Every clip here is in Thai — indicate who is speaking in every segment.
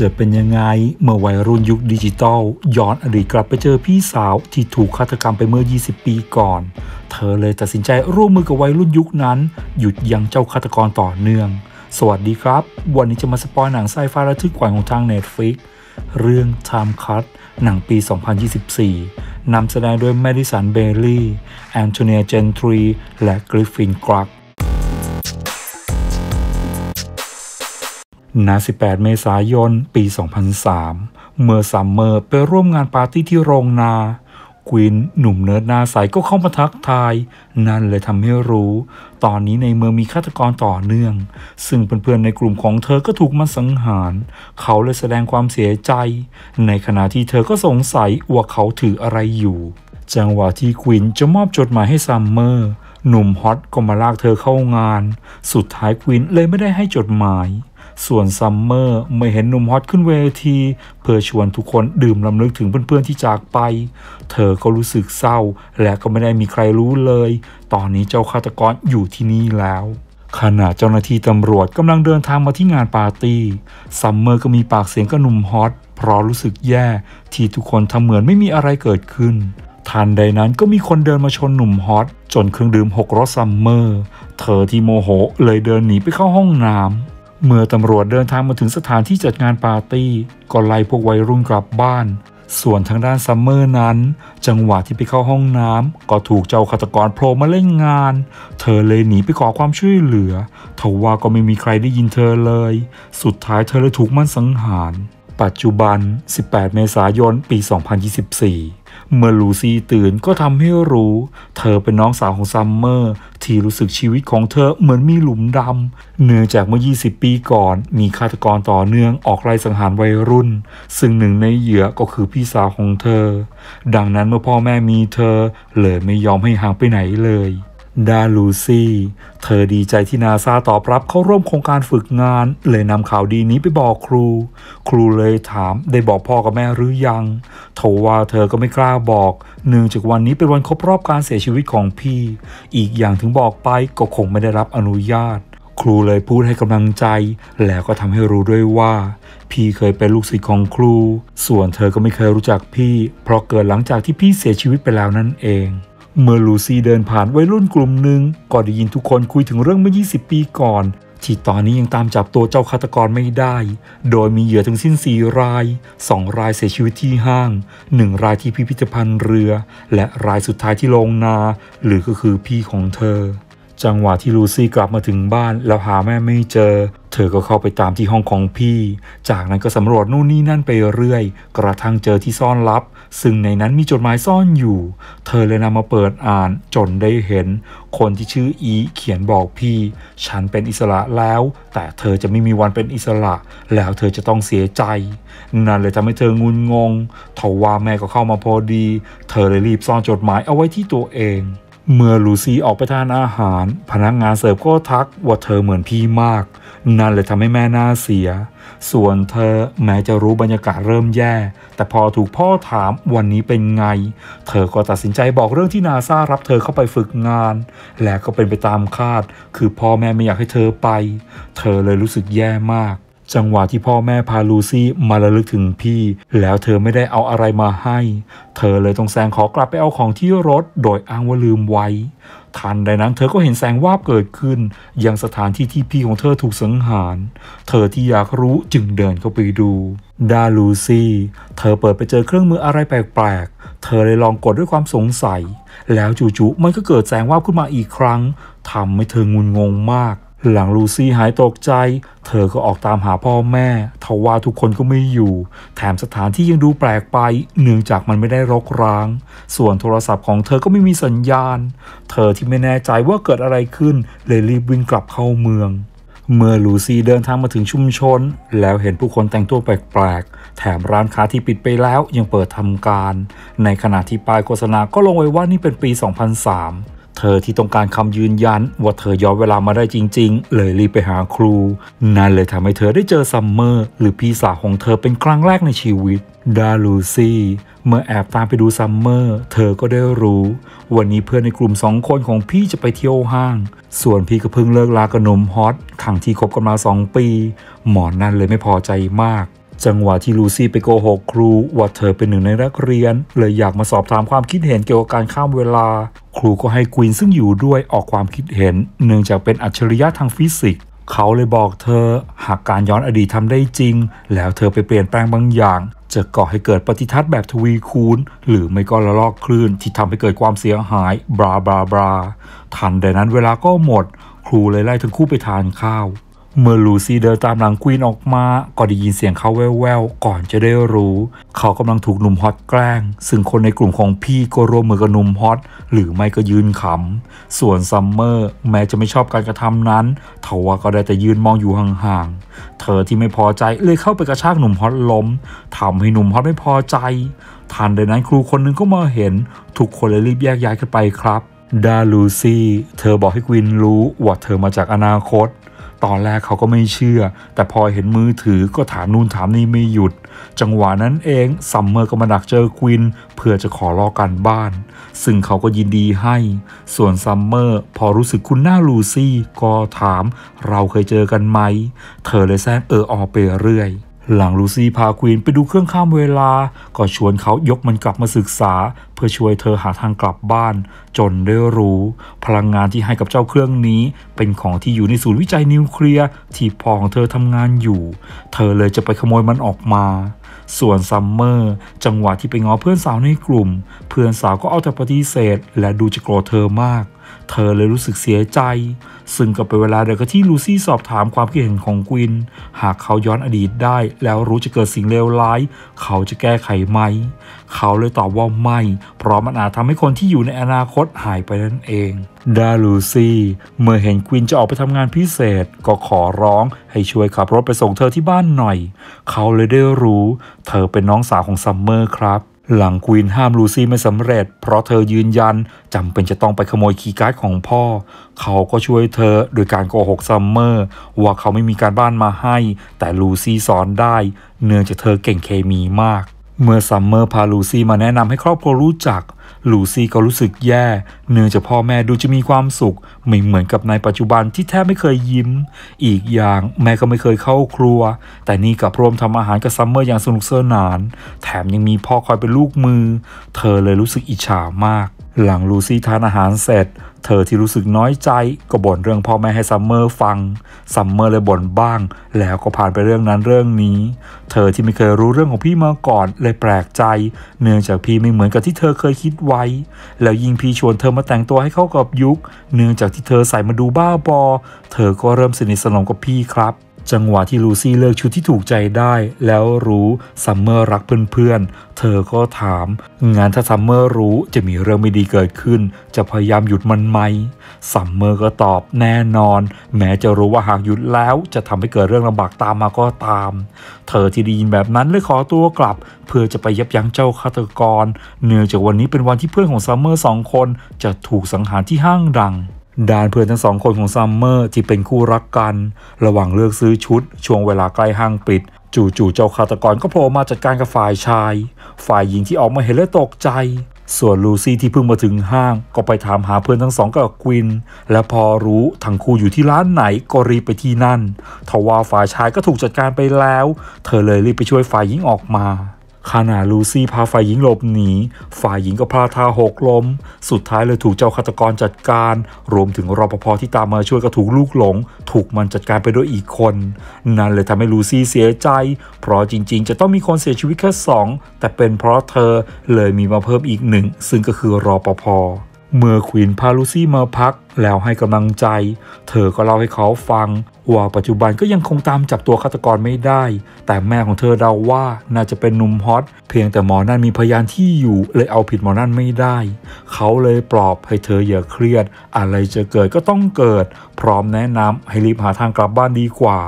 Speaker 1: จะเป็นยังไงเมื่อวัยรุ่นยุคดิจิตอลย้อนอดีตกลับไปเจอพี่สาวที่ถูกฆาตกรรมไปเมื่อ 20 ปีก่อน เธอเลยตัดสินใจร่วมมือกับวัยรุ่นยุคนั้น หยุดยังเจ้าฆาตกรต่อเนื่อง สวัสดีครับ วันนี้จะมาสปอยหนังไซไฟระทึกขวัญของทาง Netflix เรื่อง Time Cut หนังปี 2024 นำแสดงโดยแมดิสันเบลลี่แอนโทเนียเจนทรีและกริฟฟินกรักณ18 เมษายน ปี 2003 เมื่อซัมเมอร์ไปร่วมงานปาร์ตี้ที่โรงนา ควินหนุ่มเนิร์ดนาใสก็เข้ามาทักทาย นั่นเลยทำให้รู้ ตอนนี้ในเมืองมีฆาตกรต่อเนื่อง ซึ่งเพื่อนๆในกลุ่มของเธอก็ถูกมันสังหาร เขาเลยแสดงความเสียใจ ในขณะที่เธอก็สงสัยว่าเขาถืออะไรอยู่ จังหวะที่ควินจะมอบจดหมายให้ซัมเมอร์ หนุ่มฮอตก็มาลากเธอเข้างาน สุดท้ายควินเลยไม่ได้ให้จดหมายส่วนซัมเมอร์เมื่อเห็นหนุ่มฮอตขึ้นเวที เพื่อชวนทุกคนดื่มลำลึกถึงเพื่อนๆที่จากไป เธอก็รู้สึกเศร้าและก็ไม่ได้มีใครรู้เลย ตอนนี้เจ้าฆาตกรอยู่ที่นี่แล้ว ขณะเจ้าหน้าที่ตำรวจกำลังเดินทางมาที่งานปาร์ตี้ซัมเมอร์ก็มีปากเสียงกับหนุ่มฮอต เพราะรู้สึกแย่ที่ทุกคนทำเหมือนไม่มีอะไรเกิดขึ้นทันใดนั้นก็มีคนเดินมาชนหนุ่มฮอตจนเครื่องดื่มหกรสซัมเมอร์เธอที่โมโหเลยเดินหนีไปเข้าห้องน้ำเมื่อตำรวจเดินทางมาถึงสถานที่จัดงานปาร์ตี้ก็ไล่พวกวัยรุ่นกลับบ้าน ส่วนทางด้านซัมเมอร์นั้น จังหวะที่ไปเข้าห้องน้ำก็ถูกเจ้าฆาตกรโผล่มาเล่นงาน เธอเลยหนีไปขอความช่วยเหลือทว่าก็ไม่มีใครได้ยินเธอเลย สุดท้ายเธอเลยถูกมันสังหาร ปัจจุบัน 18 เมษายน ปี 2024เมื่อลูซี่ตื่นก็ทำให้รู้เธอเป็นน้องสาวของซัมเมอร์ ที่รู้สึกชีวิตของเธอเหมือนมีหลุมดำเนื่องจากเมื่อ 20 ปีก่อนมีฆาตกรต่อเนื่องออกไล่สังหารวัยรุ่น ซึ่งหนึ่งในเหยื่อก็คือพี่สาวของเธอ ดังนั้นเมื่อพ่อแม่มีเธอเลยไม่ยอมให้ห่างไปไหนเลยดาลูซี่ เธอดีใจที่นาซาตอบรับเข้าร่วมโครงการฝึกงาน เลยนำข่าวดีนี้ไปบอกครู ครูเลยถามได้บอกพ่อกับแม่หรือยังทว่าเธอก็ไม่กล้าบอกเนื่องจากวันนี้เป็นวันครบรอบการเสียชีวิตของพี่ อีกอย่างถึงบอกไปก็คงไม่ได้รับอนุญาต ครูเลยพูดให้กำลังใจ แล้วก็ทำให้รู้ด้วยว่า พี่เคยเป็นลูกศิษย์ของครู ส่วนเธอก็ไม่เคยรู้จักพี่เพราะเกิดหลังจากที่พี่เสียชีวิตไปแล้วนั่นเองเมื่อลูซี่เดินผ่านวัยรุ่นกลุ่มหนึ่งก็ได้ยินทุกคนคุยถึงเรื่องเมื่อ 20 ปีก่อน ที่ตอนนี้ยังตามจับตัวเจ้าฆาตกรไม่ได้ โดยมีเหยื่อถึงสิ้นสี่รายสองรายเสียชีวิตที่ห้างหนึ่งรายที่พิพิธภัณฑ์เรือ และรายสุดท้ายที่โรงนาหรือก็คือพี่ของเธอ จังหวะที่ลูซี่กลับมาถึงบ้านแล้วหาแม่ไม่เจอ เธอก็เข้าไปตามที่ห้องของพี่ จากนั้นก็สำรวจนู่นนี่นั่นไปเรื่อยกระทั่งเจอที่ซ่อนลับซึ่งในนั้นมีจดหมายซ่อนอยู่ เธอเลยนำมาเปิดอ่านจนได้เห็น คนที่ชื่ออีเขียนบอกพี่ฉันเป็นอิสระแล้ว แต่เธอจะไม่มีวันเป็นอิสระ แล้วเธอจะต้องเสียใจนั่นเลยทำให้เธองุนงงทว่าแม่ก็เข้ามาพอดี เธอเลยรีบซ่อนจดหมายเอาไว้ที่ตัวเองเมื่อลูซี่ออกไปทานอาหาร พนักงานเสิร์ฟก็ทักว่าเธอเหมือนพี่มาก นั่นเลยทำให้แม่หน้าเสีย ส่วนเธอแม้จะรู้บรรยากาศเริ่มแย่ แต่พอถูกพ่อถามวันนี้เป็นไง เธอก็ตัดสินใจบอกเรื่องที่นาซารับเธอเข้าไปฝึกงาน และก็เป็นไปตามคาด คือพ่อแม่ไม่อยากให้เธอไป เธอเลยรู้สึกแย่มากจังหวะที่พ่อแม่พาลูซี่มาระลึกถึงพี่ แล้วเธอไม่ได้เอาอะไรมาให้ เธอเลยต้องแซงขอกลับไปเอาของที่รถ โดยอ้างว่าลืมไว้ทันใดนั้นเธอก็เห็นแสงวาบเกิดขึ้นยังสถานที่ที่พี่ของเธอถูกสังหาร เธอที่อยากรู้จึงเดินเข้าไปดู ดาลูซี่ เธอเปิดไปเจอเครื่องมืออะไรแปลก ๆ เธอเลยลองกดด้วยความสงสัย แล้วจู่ๆมันก็เกิดแสงวาบขึ้นมาอีกครั้งทำให้เธองุนงงมากหลังลูซี่หายตกใจ เธอก็ออกตามหาพ่อแม่ทว่าทุกคนก็ไม่อยู่ แถมสถานที่ยังดูแปลกไปเนื่องจากมันไม่ได้รกร้าง ส่วนโทรศัพท์ของเธอก็ไม่มีสัญญาณ เธอที่ไม่แน่ใจว่าเกิดอะไรขึ้นเลยรีบวิ่งกลับเข้าเมือง เมื่อลูซี่เดินทางมาถึงชุมชน แล้วเห็นผู้คนแต่งตัวแปลกๆ แถมร้านค้าที่ปิดไปแล้วยังเปิดทำการ ในขณะที่ป้ายโฆษณาก็ลงไว้ว่านี่เป็นปี 2003เธอที่ต้องการคำยืนยันว่าเธอย้อนเวลามาได้จริงๆ เลยรีบไปหาครู นั่นเลยทำให้เธอได้เจอซัมเมอร์หรือพี่สาวของเธอเป็นครั้งแรกในชีวิต ดาลูซี่เมื่อแอบตามไปดูซัมเมอร์เธอก็ได้รู้ วันนี้เพื่อนในกลุ่มสองคนของพี่จะไปเที่ยวห้าง ส่วนพี่ก็เพิ่งเลิกลากับหนุ่มฮอตขังที่คบกันมาสองปี หมอนนั่นเลยไม่พอใจมากจังหวะที่ลูซี่ไปโกหกครูว่าเธอเป็นหนึ่งในนักเรียน เลยอยากมาสอบถามความคิดเห็นเกี่ยวกับการข้ามเวลา ครูก็ให้ควีนซึ่งอยู่ด้วยออกความคิดเห็น เนื่องจากเป็นอัจฉริยะทางฟิสิกส์เขาเลยบอกเธอหากการย้อนอดีตทำได้จริง แล้วเธอไปเปลี่ยนแปลงบางอย่าง จะก่อให้เกิดปฏิทัศน์แบบทวีคูณ หรือไม่ก็ละลอกคลื่นที่ทำให้เกิดความเสียหายบลาบลาบลาทันใดนั้นเวลาก็หมดครูเลยไล่ทั้งคู่ไปทานข้าวเมื่อลูซี่เดินตามหลังควีนออกมา ก็ได้ยินเสียงเขาแว่วๆ ก่อนจะได้รู้ เขากำลังถูกหนุ่มฮอตแกล้ง ซึ่งคนในกลุ่มของพี่ก็ร่วมมือกับหนุ่มฮอต หรือไม่ก็ยืนขำ ส่วนซัมเมอร์แม้จะไม่ชอบการกระทำนั้น เทว่าก็ได้แต่ยืนมองอยู่ห่างๆ เธอที่ไม่พอใจเลยเข้าไปกระชากหนุ่มฮอตล้มทำให้หนุ่มฮอตไม่พอใจ ทันใดนั้นครูคนนึงก็มาเห็น ทุกคนเลยรีบแยกย้ายกันไปครับ ดาลูซี่เธอบอกให้กวินรู้ว่าเธอมาจากอนาคตตอนแรกเขาก็ไม่เชื่อ แต่พอเห็นมือถือก็ถามนู่นถามนี่ไม่หยุด จังหวะนั้นเองซัมเมอร์ก็มาดักเจอควินเพื่อจะขอรอการบ้าน ซึ่งเขาก็ยินดีให้ ส่วนซัมเมอร์พอรู้สึกคุณหน้าลูซี่ก็ถามเราเคยเจอกันไหมเธอเลยแซงเออออไปเรื่อยหลังลูซี่พาควีนไปดูเครื่องข้ามเวลา ก็ชวนเขายกมันกลับมาศึกษา เพื่อช่วยเธอหาทางกลับบ้าน จนได้รู้ พลังงานที่ให้กับเจ้าเครื่องนี้ เป็นของที่อยู่ในศูนย์วิจัยนิวเคลียร์ ที่พ่อของเธอทำงานอยู่ เธอเลยจะไปขโมยมันออกมา ส่วนซัมเมอร์จังหวะที่ไปง้อเพื่อนสาวในกลุ่ม เพื่อนสาวก็เอาแต่ปฏิเสธและดูจะโกรธเธอมาก เธอเลยรู้สึกเสียใจซึ่งก็เป็นเวลาเดียวกับที่ลูซี่สอบถามความคิดเห็นของกวิน หากเขาย้อนอดีตได้แล้วรู้จะเกิดสิ่งเลวร้าย เขาจะแก้ไขไหม เขาเลยตอบว่าไม่ เพราะมันอาจทำให้คนที่อยู่ในอนาคตหายไปนั่นเอง ดาลูซี่เมื่อเห็นกวินจะออกไปทำงานพิเศษก็ขอร้องให้ช่วยขับรถไปส่งเธอที่บ้านหน่อย เขาเลยได้รู้เธอเป็นน้องสาวของซัมเมอร์ครับหลังควีนห้ามลูซี่ไม่สำเร็จเพราะเธอยืนยันจำเป็นจะต้องไปขโมยคีย์การ์ดของพ่อ เขาก็ช่วยเธอโดยการโกหกซัมเมอร์ ว่าเขาไม่มีการบ้านมาให้ แต่ลูซี่สอนได้เนื่องจากเธอเก่งเคมีมาก เมื่อซัมเมอร์พาลูซี่มาแนะนำให้ครอบครัวรู้จักลูซี่ก็รู้สึกแย่ เนื่องจากพ่อแม่ดูจะมีความสุข ไม่เหมือนกับในปัจจุบันที่แทบไม่เคยยิ้ม อีกอย่างแม่ก็ไม่เคยเข้าครัว แต่นี่กับร่วมทำอาหารกับซัมเมอร์อย่างสนุกสนาน แถมยังมีพ่อคอยเป็นลูกมือ เธอเลยรู้สึกอิจฉามากหลังลูซี่ทานอาหารเสร็จ เธอที่รู้สึกน้อยใจ ก็บ่นเรื่องพ่อแม่ให้ซัมเมอร์ฟังซัมเมอร์เลยบ่นบ้าง แล้วก็ผ่านไปเรื่องนั้นเรื่องนี้ เธอที่ไม่เคยรู้เรื่องของพี่มาก่อน เลยแปลกใจ เนื่องจากพี่ไม่เหมือนกับที่เธอเคยคิดไว้ แล้วยิ่งพี่ชวนเธอมาแต่งตัวให้เข้ากับยุค เนื่องจากที่เธอใส่มาดูบ้าบอเธอก็เริ่มสนิทสนมกับพี่ครับจังหวะที่ลูซี่เลือกชุดที่ถูกใจได้ แล้วรู้ซัมเมอร์รักเพื่อนๆเธอก็ถามงานถ้าซัมเมอร์รู้จะมีเรื่องไม่ดีเกิดขึ้นจะพยายามหยุดมันไหมซัมเมอร์ก็ตอบแน่นอนแม้จะรู้ว่าหากหยุดแล้ว จะทำให้เกิดเรื่องลำบากตามมาก็ตาม เธอที่ได้ยินแบบนั้นเลยขอตัวกลับ เพื่อจะไปยับยั้งเจ้าฆาตกร เนื่องจากวันนี้เป็นวันที่เพื่อนของซัมเมอร์สองคนจะถูกสังหารที่ห้างดังด้านเพื่อนทั้งสองคนของซัมเมอร์ที่เป็นคู่รักกัน ระหว่างเลือกซื้อชุด ช่วงเวลาใกล้ห้างปิด จู่ๆเจ้าฆาตกรก็โผล่มาจัดการกับฝ่ายชาย ฝ่ายหญิงที่ออกมาเห็นและตกใจ ส่วนลูซี่ที่เพิ่งมาถึงห้างก็ไปถามหาเพื่อนทั้งสองกับกวินและพอรู้ทั้งคู่อยู่ที่ร้านไหนก็รีบไปที่นั่นทว่าฝ่ายชายก็ถูกจัดการไปแล้ว เธอเลยรีบไปช่วยฝ่ายหญิงออกมาขณะลูซี่พาฝ่ายหญิงหลบหนี ฝ่ายหญิงก็พลาดท่าหกล้มสุดท้ายเลยถูกเจ้าฆาตกรจัดการ รวมถึงรปภที่ตามมาช่วยก็ถูกลูกหลง ถูกมันจัดการไปด้วยอีกคน นั่นเลยทำให้ลูซี่เสียใจ เพราะจริงๆจะต้องมีคนเสียชีวิตแค่ 2 แต่เป็นเพราะเธอเลยมีมาเพิ่มอีกหนึ่ง ซึ่งก็คือรอปภเมื่อควีนพาลูซี่มาพักแล้วให้กำลังใจ เธอก็เล่าให้เขาฟังว่าปัจจุบันก็ยังคงตามจับตัวฆาตกรไม่ได้ แต่แม่ของเธอเดาว่าน่าจะเป็นหนุ่มฮอตเพียงแต่หมอนั่นมีพยานที่อยู่เลยเอาผิดหมอนั่นไม่ได้ เขาเลยปลอบให้เธออย่าเครียดอะไรจะเกิดก็ต้องเกิด พร้อมแนะนำให้รีบหาทางกลับบ้านดีกว่า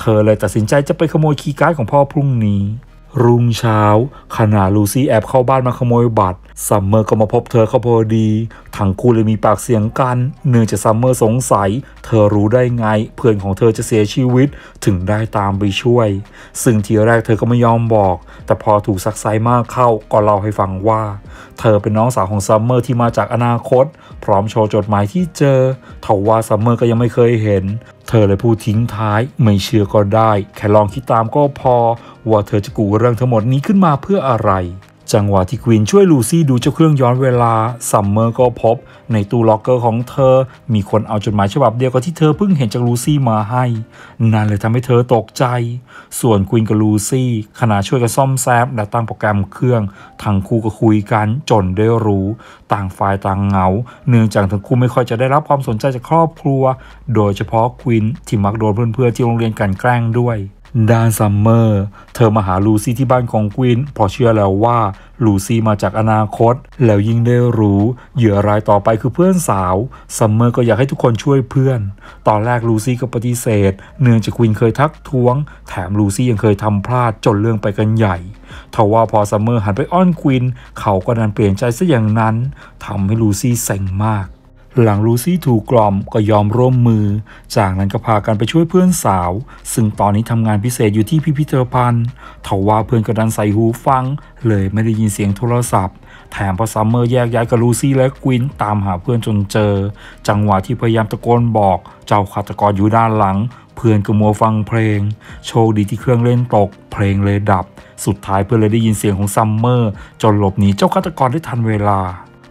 Speaker 1: เธอเลยตัดสินใจจะไปขโมยคีย์การ์ดของพ่อพรุ่งนี้รุ่งเช้าขณะลูซี่แอบเข้าบ้านมาขโมยบัตร ซัมเมอร์ก็มาพบเธอเขาพอดี ทั้งคู่เลยมีปากเสียงกัน เนื่องจากซัมเมอร์สงสัย เธอรู้ได้ไง เพื่อนของเธอจะเสียชีวิตถึงได้ตามไปช่วย ซึ่งทีแรกเธอก็ไม่ยอมบอก แต่พอถูกซักไซมากเข้าก็เล่าให้ฟังว่าเธอเป็นน้องสาวของซัมเมอร์ที่มาจากอนาคต พร้อมโชว์จดหมายที่เจอทว่าซัมเมอร์ก็ยังไม่เคยเห็น เธอเลยพูดทิ้งท้ายไม่เชื่อก็ได้ แค่ลองคิดตามก็พอว่าเธอจะกูเรื่องทั้งหมดนี้ขึ้นมาเพื่ออะไรจังหวะที่ควีนช่วยลูซี่ดูเจ้าเครื่องย้อนเวลาซัมเมอร์ก็พบในตู้ล็อกเกอร์ของเธอ มีคนเอาจดหมายฉบับเดียวกับที่เธอเพิ่งเห็นจากลูซี่มาให้ นั่นเลยทำให้เธอตกใจ ส่วนควีนกับลูซี่ขณะช่วยกันซ่อมแซมและตั้งโปรแกรมเครื่องทั้งคู่ก็คุยกันจนได้รู้ ต่างฝ่ายต่างเหงาเนื่องจากทั้งคู่ไม่ค่อยจะได้รับความสนใจจากครอบครัว โดยเฉพาะควีนที่มักโดนเพื่อนๆที่โรงเรียนกันแกล้งด้วยดานซัมเมอร์เธอมาหาลูซี่ที่บ้านของกวินพอเชื่อแล้วว่าลูซี่มาจากอนาคตแล้วยิ่งได้รู้เหยื่อรายต่อไปคือเพื่อนสาวซัมเมอร์ก็อยากให้ทุกคนช่วยเพื่อนตอนแรกลูซี่ก็ปฏิเสธ เนื่องจากกวินเคยทักท้วง แถมลูซี่ยังเคยทำพลาดจนเรื่องไปกันใหญ่ทว่าพอซัมเมอร์หันไปอ้อนกวินเขาก็ดันเปลี่ยนใจซะอย่างนั้นทำให้ลูซี่เซ็งมากหลังลูซี่ถูกกล่อมก็ยอมร่วมมือ จากนั้นก็พากันไปช่วยเพื่อนสาว ซึ่งตอนนี้ทำงานพิเศษอยู่ที่พิพิธภัณฑ์ทว่าเพื่อนก็ดันใส่หูฟัง เลยไม่ได้ยินเสียงโทรศัพท์ แถมพอซัมเมอร์แยกย้ายกับลูซี่และกวินตามหาเพื่อนจนเจอ จังหวะที่พยายามตะโกนบอกเจ้าฆาตกรอยู่ด้านหลัง เพื่อนก็มัวฟังเพลง โชคดีที่เครื่องเล่นตก เพลงเลยดับ สุดท้ายเพื่อนเลยได้ยินเสียงของซัมเมอร์ จนหลบหนีเจ้าฆาตกรได้ทันเวลา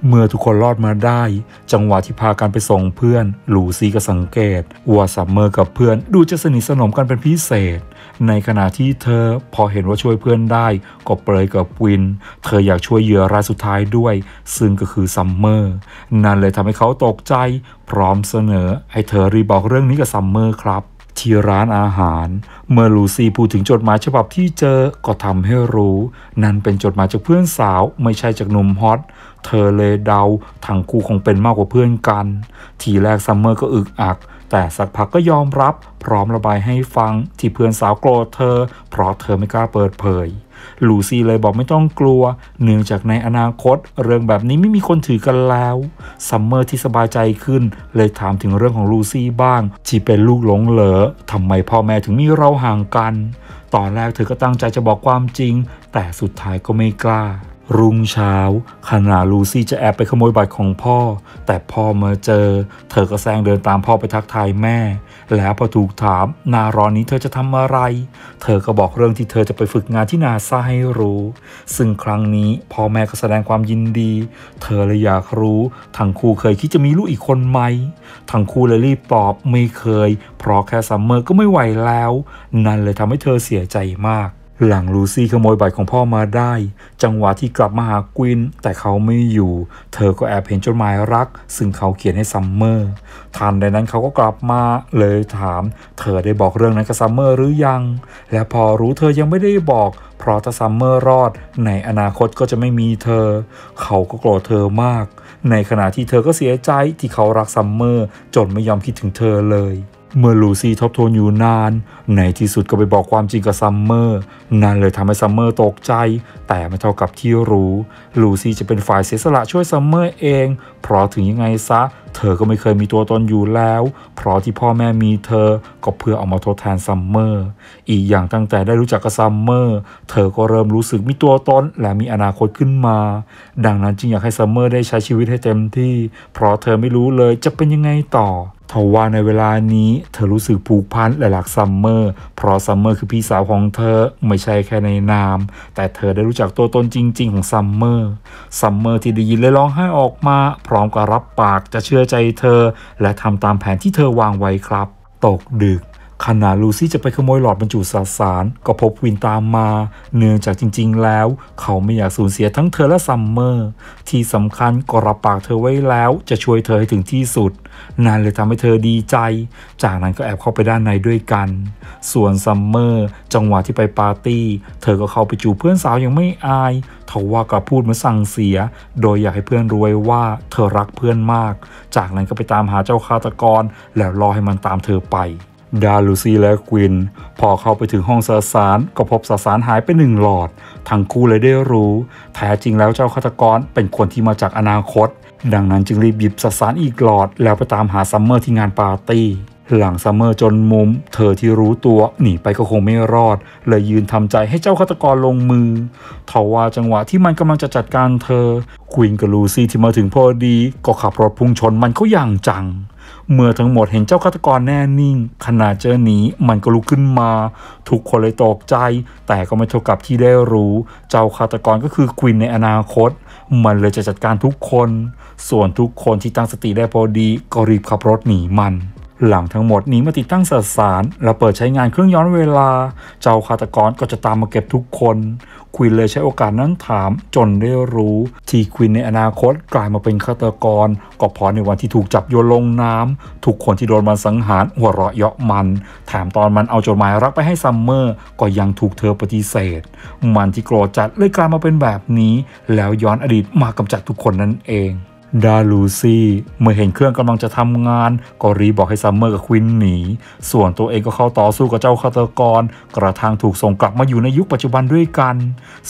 Speaker 1: เมื่อทุกคนรอดมาได้ จังหวะที่พากันไปส่งเพื่อนลูซี่ก็สังเกต ว่าซัมเมอร์กับเพื่อนดูจะสนิทสนมกันเป็นพิเศษ ในขณะที่เธอพอเห็นว่าช่วยเพื่อนได้ ก็เปรยกับวิน เธออยากช่วยเหยื่อรายสุดท้ายด้วย ซึ่งก็คือซัมเมอร์นั่นเลยทำให้เขาตกใจ พร้อมเสนอให้เธอรีบอกเรื่องนี้กับซัมเมอร์ครับที่ร้านอาหาร เมื่อลูซี่พูดถึงจดหมายฉบับที่เจอก็ทำให้รู้ นั่นเป็นจดหมายจากเพื่อนสาวไม่ใช่จากหนุ่มฮอต เธอเลยเดาทางคู่คงเป็นมากกว่าเพื่อนกัน ทีแรกซัมเมอร์ก็อึกอักแต่สักพักก็ยอมรับพร้อมระบายให้ฟังที่เพื่อนสาวโกรธเธอเพราะเธอไม่กล้าเปิดเผยลูซี่เลยบอกไม่ต้องกลัว เนื่องจากในอนาคต เรื่องแบบนี้ไม่มีคนถือกันแล้ว ซัมเมอร์ที่สบายใจขึ้น เลยถามถึงเรื่องของลูซี่บ้าง ที่เป็นลูกหลงเหลอทำไมพ่อแม่ถึงมีเราห่างกัน ตอนแรกเธอก็ตั้งใจจะบอกความจริง แต่สุดท้ายก็ไม่กล้ารุ่งเช้า ขณะลูซี่จะแอบไปขโมยบัตรของพ่อ แต่พ่อมาเจอ เธอก็แซงเดินตามพ่อไปทักทายแม่ แล้วพอถูกถาม นาร้อนนี้เธอจะทำอะไร เธอก็บอกเรื่องที่เธอจะไปฝึกงานที่นาซาให้รู้ ซึ่งครั้งนี้ พ่อแม่ก็แสดงความยินดี เธอเลยอยากรู้ ทั้งคู่เคยคิดจะมีลูกอีกคนไหม ทั้งคู่เลยรีบตอบ ไม่เคย เพราะแค่ซัมเมอร์ก็ไม่ไหวแล้ว นั่นเลยทำให้เธอเสียใจมากหลังลูซี่ขโมยบัตรของพ่อมาได้ จังหวะที่กลับมาหากวิน แต่เขาไม่อยู่ เธอก็แอบเห็นจดหมายรัก ซึ่งเขาเขียนให้ซัมเมอร์ทันใดนั้นเขาก็กลับมาเลยถาม เธอได้บอกเรื่องนั้นกับซัมเมอร์หรือยัง และพอรู้เธอยังไม่ได้บอก เพราะถ้าซัมเมอร์รอด ในอนาคตก็จะไม่มีเธอ เขาก็โกรธเธอมาก ในขณะที่เธอก็เสียใจที่เขารักซัมเมอร์จนไม่ยอมคิดถึงเธอเลยเมื่อลูซี่ทบทวนอยู่นาน ในที่สุดก็ไปบอกความจริงกับซัมเมอร์ นั่นเลยทำให้ซัมเมอร์ตกใจ แต่ไม่เท่ากับที่รู้ ลูซี่จะเป็นฝ่ายเสียสละช่วยซัมเมอร์เอง เพราะถึงยังไงซะเธอก็ไม่เคยมีตัวตนอยู่แล้ว เพราะที่พ่อแม่มีเธอก็เพื่อเอามาทดแทนซัมเมอร์ อีกอย่างตั้งแต่ได้รู้จักกับซัมเมอร์ เธอก็เริ่มรู้สึกมีตัวตนและมีอนาคตขึ้นมา ดังนั้นจึงอยากให้ซัมเมอร์ได้ใช้ชีวิตให้เต็มที่ เพราะเธอไม่รู้เลยจะเป็นยังไงต่อทว่าในเวลานี้เธอรู้สึกผูกพันและหลักซัมเมอร์ เพราะซัมเมอร์คือพี่สาวของเธอ ไม่ใช่แค่ในนามแต่เธอได้รู้จักตัวตนจริง ๆ ของซัมเมอร์ ซัมเมอร์ที่ได้ยินเลยร้องไห้ออกมา พร้อมกับรับปากจะเชื่อใจเธอและทำตามแผนที่เธอวางไว้ครับตกดึกขณะลูซี่จะไปขโมยหลอดบรรจุสาสารก็พบวินตามมา เนื่องจากจริงๆ แล้วเขาไม่อยากสูญเสียทั้งเธอและซัมเมอร์ที่สำคัญก็รับปากเธอไว้แล้วจะช่วยเธอให้ถึงที่สุดนั่นเลยทำให้เธอดีใจจากนั้นก็แอบเข้าไปด้านในด้วยกัน ส่วนซัมเมอร์จังหวะที่ไปปาร์ตี้ เธอก็เข้าไปจูบเพื่อนสาวยังไม่อายเทว่ากับพูดมาสั่งเสียโดยอยากให้เพื่อนรู้ไว้ว่าเธอรักเพื่อนมาก จากนั้นก็ไปตามหาเจ้าฆาตกรแล้วรอให้มันตามเธอไปดาลูซีและควินพอเข้าไปถึงห้องสสารก็พบสสารหายไปหนึ่งหลอด ทั้งคู่เลยได้รู้แท้จริงแล้วเจ้าฆาตกรเป็นคนที่มาจากอนาคต ดังนั้นจึงรีบหยิบสสารอีกหลอด แล้วไปตามหาซัมเมอร์ที่งานปาร์ตี้ หลังซัมเมอร์จนมุม เธอที่รู้ตัวหนีไปก็คงไม่รอดเลยยืนทำใจให้เจ้าฆาตกรลงมือทว่าจังหวะที่มันกำลังจะจัดการเธอควินกับลูซี่ที่มาถึงพอดี ก็ขับรถพุ่งชนมันเขาอย่างจังเมื่อทั้งหมดเห็นเจ้าฆาตกรแน่นิ่งขณะเจอหนีมันก็ลุกขึ้นมา ทุกคนเลยตกใจ แต่ก็ไม่เท่ากับที่ได้รู้ เจ้าฆาตกรก็คือควินในอนาคต มันเลยจะจัดการทุกคน ส่วนทุกคนที่ตั้งสติได้พอดี ก็รีบขับรถหนีมันหลังทั้งหมดนี้มาติดตั้งสสาร และเปิดใช้งานเครื่องย้อนเวลา เจ้าฆาตกรก็จะตามมาเก็บทุกคนควินเลยใช้โอกาสนั้นถามจนได้รู้ที่ควินในอนาคตกลายมาเป็นฆาตกร ก็พอในวันที่ถูกจับโยนลงน้ำทุกคนที่โดนมันสังหารหัวเราะเยาะมันแถมตอนมันเอาจดหมายรักไปให้ซัมเมอร์ก็ยังถูกเธอปฏิเสธ มันที่โกรธจัดเลยกลายมาเป็นแบบนี้แล้วย้อนอดีตมากำจัดทุกคนนั่นเองดาลูซี่เมื่อเห็นเครื่องกำลังจะทำงานก็รีบบอกให้ซัมเมอร์กับควินหนีส่วนตัวเองก็เข้าต่อสู้กับเจ้าฆาตกร กระทั่งถูกส่งกลับมาอยู่ในยุคปัจจุบันด้วยกัน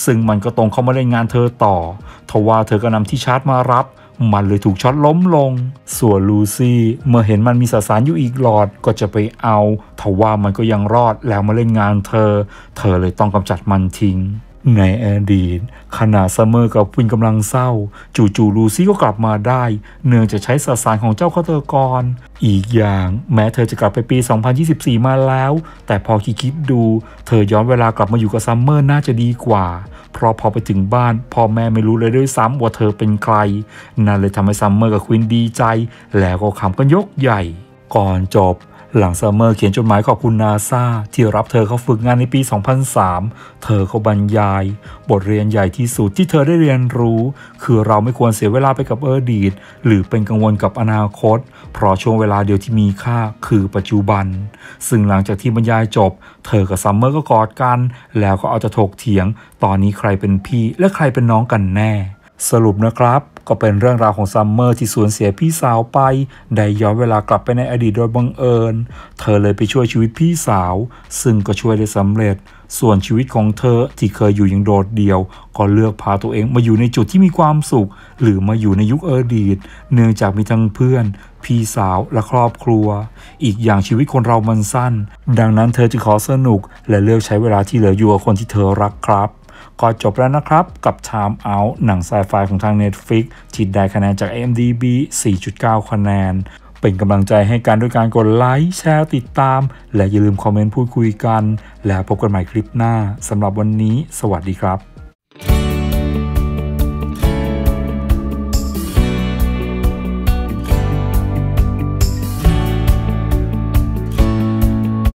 Speaker 1: ซึ่งมันก็ตรงเข้ามาเล่นงานเธอต่อทว่าเธอก็นำที่ชาร์จมารับ มันเลยถูกช็อตล้มลง ส่วนลูซี่เมื่อเห็นมันมีสสารอยู่อีกหลอดก็จะไปเอาทว่ามันก็ยังรอดแล้วมาเล่นงานเธอ เธอเลยต้องกำจัดมันทิ้งในอดีตขณะซัมเมอร์กับวินกำลังเศร้า จู่ๆลูซี่ ก็กลับมาได้ เนื่องจากใช้สสารของเจ้าฆาตกรอีกอย่าง แม้เธอจะกลับไปปี 2024 มาแล้ว แต่พอคิดคิดดู เธอย้อนเวลากลับมาอยู่กับซัมเมอร์น่าจะดีกว่า เพราะพอไปถึงบ้าน พ่อแม่ไม่รู้เลยด้วยซ้ำว่าเธอเป็นใคร นั่นเลยทำให้ซัมเมอร์กับควินดีใจ แล้วก็ขำกันยกใหญ่ ก่อนจบหลังซัมเมอร์เขียนจดหมายขอบคุณนาซาที่รับเธอเข้าฝึกงานในปี 2003 เธอเขาบรรยาย บทเรียนใหญ่ที่สุดที่เธอได้เรียนรู้ คือเราไม่ควรเสียเวลาไปกับอดีต หรือเป็นกังวลกับอนาคต เพราะช่วงเวลาเดียวที่มีค่าคือปัจจุบัน ซึ่งหลังจากที่บรรยายจบ เธอกับซัมเมอร์ก็กอดกัน แล้วก็เอาจะถกเถียงตอนนี้ใครเป็นพี่และใครเป็นน้องกันแน่สรุปนะครับก็เป็นเรื่องราวของซัมเมอร์ที่สูญเสียพี่สาวไปได้ย้อนเวลากลับไปในอดีตโดยบังเอิญเธอเลยไปช่วยชีวิตพี่สาวซึ่งก็ช่วยได้สำเร็จส่วนชีวิตของเธอที่เคยอยู่อย่างโดดเดี่ยว ก็เลือกพาตัวเองมาอยู่ในจุดที่มีความสุข หรือมาอยู่ในยุคอดีตเนื่องจากมีทั้งเพื่อน พี่สาวและครอบครัว อีกอย่างชีวิตคนเรามันสั้น ดังนั้นเธอจึงขอสนุกและเลือกใช้เวลาที่เหลืออยู่กับคนที่เธอรักครับ็จบแล้วนะครับกับ Time Out หนังไซไฟของทาง Netflix ที่ได้คะแนนจาก IMDb 4.9 คะแนน เป็นกำลังใจให้กันด้วยการกดไลค์ แชร์ ติดตาม และอย่าลืมคอมเมนต์พูดคุยกัน แล้วพบกันใหม่คลิปหน้าสำหรับวันนี้ สวัสดีครับ